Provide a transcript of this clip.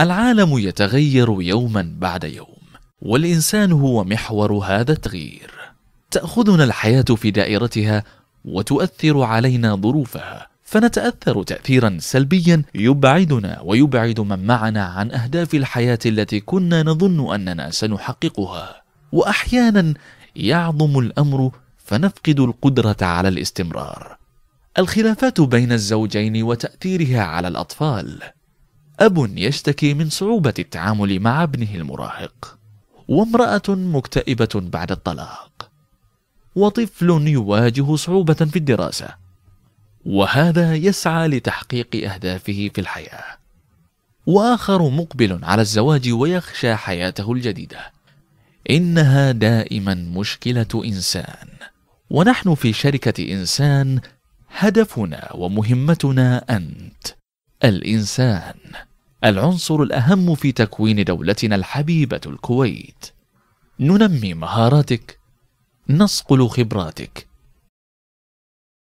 العالم يتغير يوما بعد يوم والانسان هو محور هذا التغيير تاخذنا الحياه في دائرتها وتؤثر علينا ظروفها فنتاثر تاثيرا سلبيا يبعدنا ويبعد من معنا عن اهداف الحياه التي كنا نظن اننا سنحققها واحيانا يعظم الامر فنفقد القدره على الاستمرار الخلافات بين الزوجين وتاثيرها على الاطفال أب يشتكي من صعوبة التعامل مع ابنه المراهق وامرأة مكتئبة بعد الطلاق وطفل يواجه صعوبة في الدراسة وهذا يسعى لتحقيق أهدافه في الحياة وآخر مقبل على الزواج ويخشى حياته الجديدة إنها دائما مشكلة إنسان ونحن في شركة إنسان هدفنا ومهمتنا أنت الإنسان العنصر الأهم في تكوين دولتنا الحبيبة الكويت ننمي مهاراتك نصقل خبراتك